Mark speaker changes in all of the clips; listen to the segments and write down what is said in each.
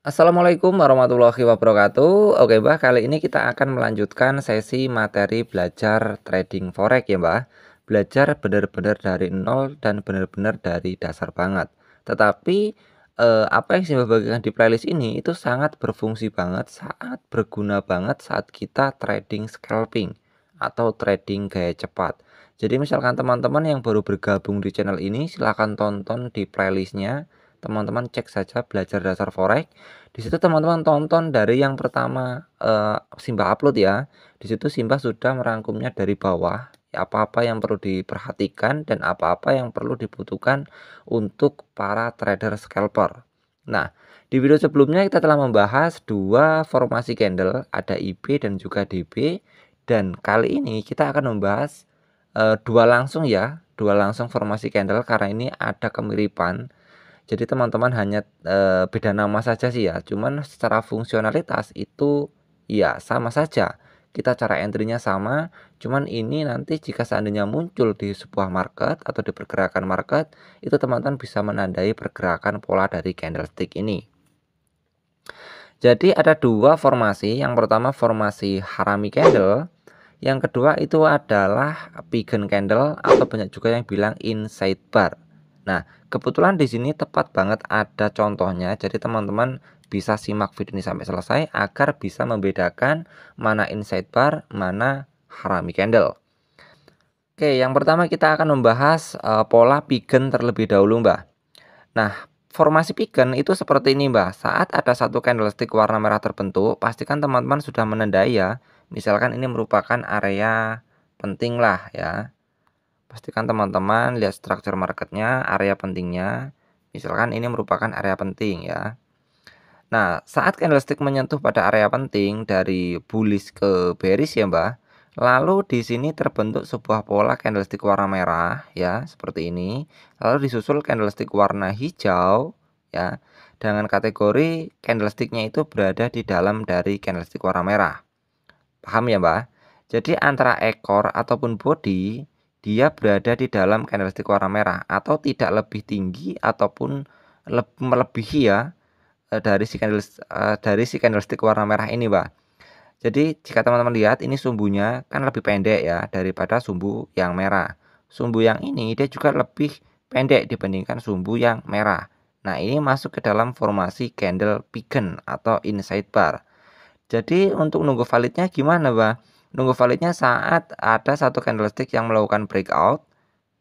Speaker 1: Assalamualaikum warahmatullahi wabarakatuh. Oke, Mbah, kali ini kita akan melanjutkan sesi materi belajar trading forex ya, Mbah. Belajar benar-benar dari nol dan benar-benar dari dasar banget. Tetapi eh, apa yang saya bagikan di playlist ini itu sangat berfungsi banget, sangat berguna banget saat kita trading scalping atau trading gaya cepat. Jadi misalkan teman-teman yang baru bergabung di channel ini silahkan tonton di playlistnya teman-teman cek saja belajar dasar forex. Di situ teman-teman tonton dari yang pertama uh, Simba upload ya. Di situ Simbah sudah merangkumnya dari bawah apa-apa yang perlu diperhatikan dan apa-apa yang perlu dibutuhkan untuk para trader scalper. Nah, di video sebelumnya kita telah membahas dua formasi candle, ada IB dan juga DB dan kali ini kita akan membahas uh, dua langsung ya, dua langsung formasi candle karena ini ada kemiripan jadi teman-teman hanya e, beda nama saja sih ya. Cuman secara fungsionalitas itu ya sama saja. Kita cara entry-nya sama, cuman ini nanti jika seandainya muncul di sebuah market atau di pergerakan market, itu teman-teman bisa menandai pergerakan pola dari candlestick ini. Jadi ada dua formasi, yang pertama formasi harami candle, yang kedua itu adalah pigeon candle atau banyak juga yang bilang inside bar. Nah, kebetulan di sini tepat banget ada contohnya. Jadi teman-teman bisa simak video ini sampai selesai agar bisa membedakan mana inside bar, mana harami candle. Oke, yang pertama kita akan membahas uh, pola pigen terlebih dahulu, Mbak. Nah, formasi pigen itu seperti ini, Mbak. Saat ada satu candlestick warna merah terbentuk, pastikan teman-teman sudah menandai ya. Misalkan ini merupakan area penting lah ya. Pastikan teman-teman lihat struktur marketnya, area pentingnya. Misalkan ini merupakan area penting ya. Nah, saat candlestick menyentuh pada area penting dari bullish ke bearish ya, Mbak. Lalu di sini terbentuk sebuah pola candlestick warna merah ya, seperti ini. Lalu disusul candlestick warna hijau ya. Dengan kategori candlesticknya itu berada di dalam dari candlestick warna merah. Paham ya, Mbak? Jadi antara ekor ataupun body dia berada di dalam candlestick warna merah atau tidak lebih tinggi ataupun le melebihi ya e, dari si candlestick dari si candlestick warna merah ini pak jadi jika teman-teman lihat ini sumbunya kan lebih pendek ya daripada sumbu yang merah sumbu yang ini dia juga lebih pendek dibandingkan sumbu yang merah nah ini masuk ke dalam formasi candle pigeon atau inside bar jadi untuk nunggu validnya gimana pak Nunggu validnya saat ada satu candlestick yang melakukan breakout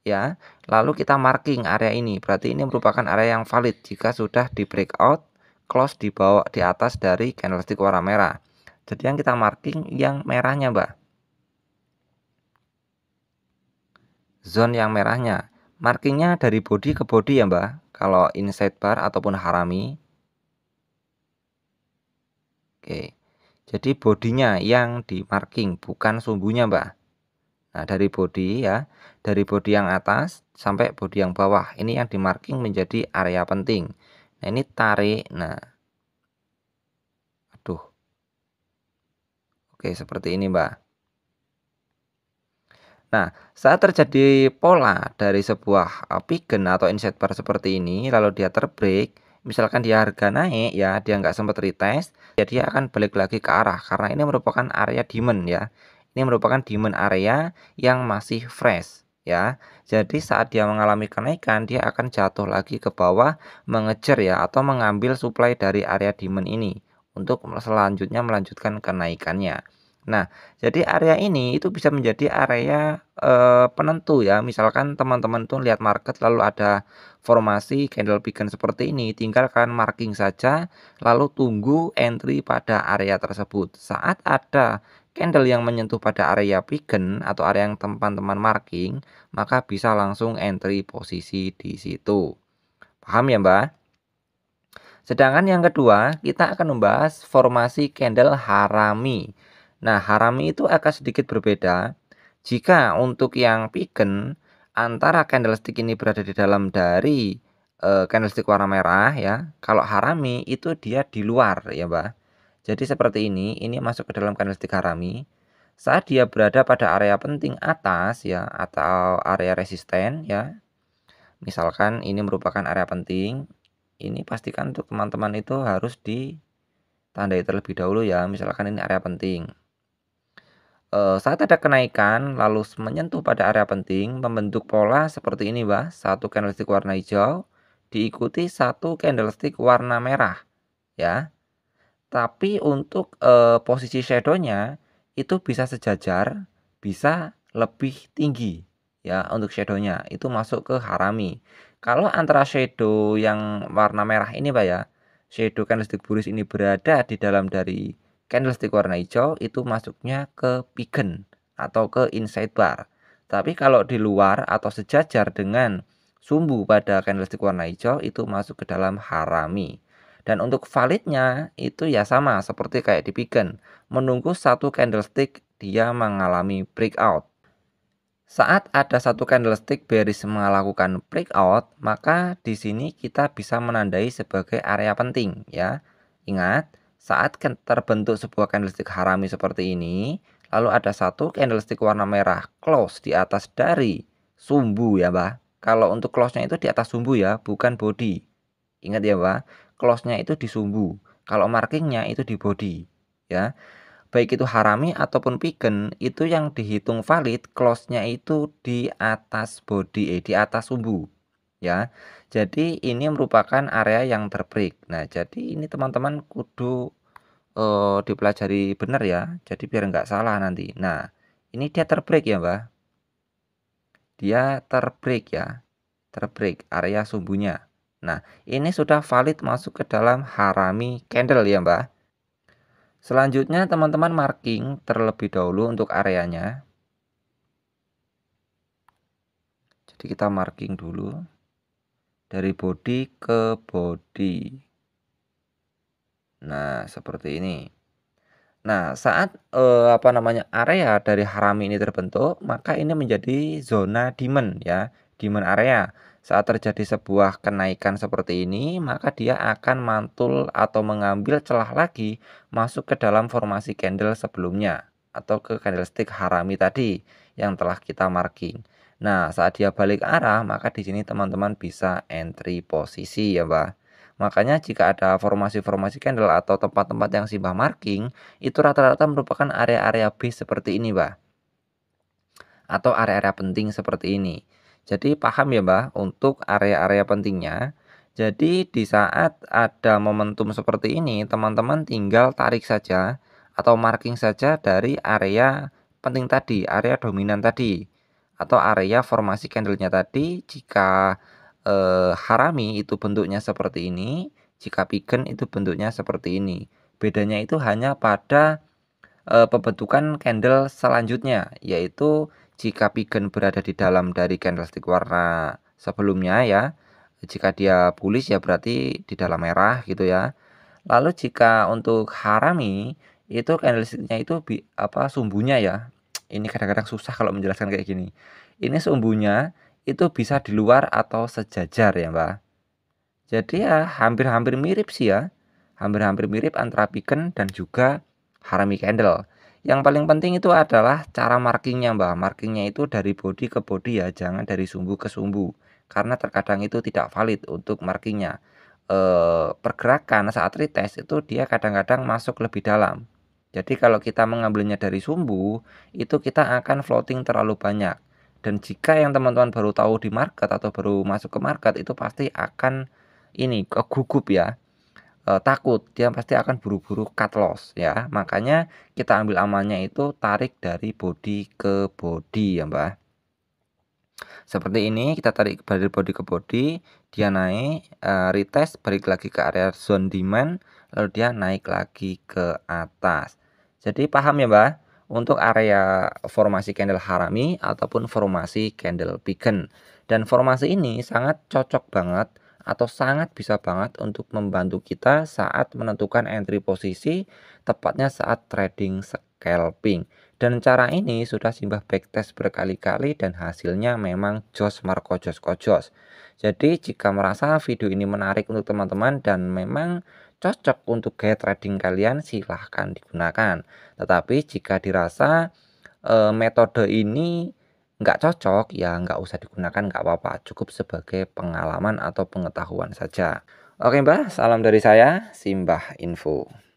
Speaker 1: ya. Lalu kita marking area ini. Berarti ini merupakan area yang valid jika sudah di breakout close di bawah di atas dari candlestick warna merah. Jadi yang kita marking yang merahnya, Mbak. Zone yang merahnya. Markingnya dari body ke body ya, Mbak. Kalau inside bar ataupun harami. Oke. Okay. Jadi bodinya yang di marking bukan sumbunya Mbak. Nah dari bodi ya, dari bodi yang atas sampai bodi yang bawah ini yang di marking menjadi area penting. Nah ini tarik. Nah, aduh. Oke seperti ini Mbak. Nah, saat terjadi pola dari sebuah pigen atau inset bar seperti ini, lalu dia terbreak, misalkan dia harga naik ya dia nggak sempat retest ya dia akan balik lagi ke arah karena ini merupakan area demand ya ini merupakan demand area yang masih fresh ya jadi saat dia mengalami kenaikan dia akan jatuh lagi ke bawah mengejar ya atau mengambil supply dari area demand ini untuk selanjutnya melanjutkan kenaikannya Nah, jadi area ini itu bisa menjadi area e, penentu ya. Misalkan teman-teman tuh lihat market lalu ada formasi candle beacon seperti ini, tinggalkan marking saja lalu tunggu entry pada area tersebut. Saat ada candle yang menyentuh pada area beacon atau area yang teman-teman marking, maka bisa langsung entry posisi di situ. Paham ya, Mbak? Sedangkan yang kedua, kita akan membahas formasi candle harami. Nah, harami itu akan sedikit berbeda. Jika untuk yang piken antara candlestick ini berada di dalam dari uh, candlestick warna merah ya. Kalau harami itu dia di luar ya, Mbak. Jadi seperti ini, ini masuk ke dalam candlestick harami. Saat dia berada pada area penting atas ya atau area resisten ya. Misalkan ini merupakan area penting, ini pastikan untuk teman-teman itu harus ditandai terlebih dahulu ya. Misalkan ini area penting. Eh, saat ada kenaikan lalu menyentuh pada area penting membentuk pola seperti ini bah Satu candlestick warna hijau diikuti satu candlestick warna merah ya. Tapi untuk eh, posisi shadownya itu bisa sejajar, bisa lebih tinggi ya untuk shadownya itu masuk ke harami. Kalau antara shadow yang warna merah ini Pak ya, shadow candlestick bullish ini berada di dalam dari candlestick warna hijau itu masuknya ke beacon atau ke inside bar. Tapi kalau di luar atau sejajar dengan sumbu pada candlestick warna hijau itu masuk ke dalam harami. Dan untuk validnya itu ya sama seperti kayak di beacon. Menunggu satu candlestick dia mengalami breakout. Saat ada satu candlestick bearish melakukan breakout, maka di sini kita bisa menandai sebagai area penting ya. Ingat, saat terbentuk sebuah candlestick harami seperti ini, lalu ada satu candlestick warna merah close di atas dari sumbu ya, pak. Kalau untuk close-nya itu di atas sumbu ya, bukan body. Ingat ya, pak, close-nya itu di sumbu. Kalau marking nya itu di body, ya. Baik itu harami ataupun pigeon itu yang dihitung valid close-nya itu di atas body, eh, di atas sumbu ya. Jadi ini merupakan area yang terbreak. Nah, jadi ini teman-teman kudu uh, dipelajari benar ya. Jadi biar nggak salah nanti. Nah, ini dia terbreak ya, Mbak. Dia terbreak ya. Terbreak area sumbunya. Nah, ini sudah valid masuk ke dalam harami candle ya, Mbak. Selanjutnya teman-teman marking terlebih dahulu untuk areanya. Jadi kita marking dulu dari body ke body. Nah, seperti ini. Nah, saat eh, apa namanya area dari harami ini terbentuk, maka ini menjadi zona demon ya, demon area. Saat terjadi sebuah kenaikan seperti ini, maka dia akan mantul atau mengambil celah lagi masuk ke dalam formasi candle sebelumnya atau ke candlestick harami tadi yang telah kita marking. Nah, saat dia balik arah, maka di sini teman-teman bisa entry posisi ya, Mbak. Makanya jika ada formasi-formasi candle atau tempat-tempat yang simbah marking, itu rata-rata merupakan area-area base seperti ini, Mbak. Atau area-area penting seperti ini. Jadi paham ya, Mbak, untuk area-area pentingnya. Jadi di saat ada momentum seperti ini, teman-teman tinggal tarik saja atau marking saja dari area penting tadi, area dominan tadi atau area formasi candlenya tadi jika eh, harami itu bentuknya seperti ini, jika piken itu bentuknya seperti ini. Bedanya itu hanya pada eh, pembentukan candle selanjutnya, yaitu jika pigen berada di dalam dari candlestick warna sebelumnya ya. Jika dia bullish ya berarti di dalam merah gitu ya. Lalu jika untuk harami itu candlesticknya itu apa sumbunya ya ini kadang-kadang susah kalau menjelaskan kayak gini. Ini sumbunya itu bisa di luar atau sejajar ya Mbak. Jadi ya hampir-hampir mirip sih ya. Hampir-hampir mirip antara Piken dan juga Harami Candle. Yang paling penting itu adalah cara markingnya Mbak. Markingnya itu dari body ke body ya, jangan dari sumbu ke sumbu. Karena terkadang itu tidak valid untuk markingnya. E, pergerakan saat retest itu dia kadang-kadang masuk lebih dalam jadi kalau kita mengambilnya dari sumbu, itu kita akan floating terlalu banyak. Dan jika yang teman-teman baru tahu di market atau baru masuk ke market itu pasti akan ini kegugup ya e, takut dia pasti akan buru-buru cut loss ya makanya kita ambil amannya itu tarik dari body ke body ya mbak seperti ini kita tarik dari body ke body dia naik e, retest balik lagi ke area zone demand lalu dia naik lagi ke atas jadi paham ya Mbak? Untuk area formasi candle harami ataupun formasi candle beacon. Dan formasi ini sangat cocok banget atau sangat bisa banget untuk membantu kita saat menentukan entry posisi tepatnya saat trading scalping. Dan cara ini sudah Simbah backtest berkali-kali dan hasilnya memang jos marco jos kojos. Jadi jika merasa video ini menarik untuk teman-teman dan memang cocok untuk gaya trading kalian silahkan digunakan. Tetapi jika dirasa e, metode ini nggak cocok ya nggak usah digunakan nggak apa-apa cukup sebagai pengalaman atau pengetahuan saja. Oke mbah, salam dari saya Simbah Info.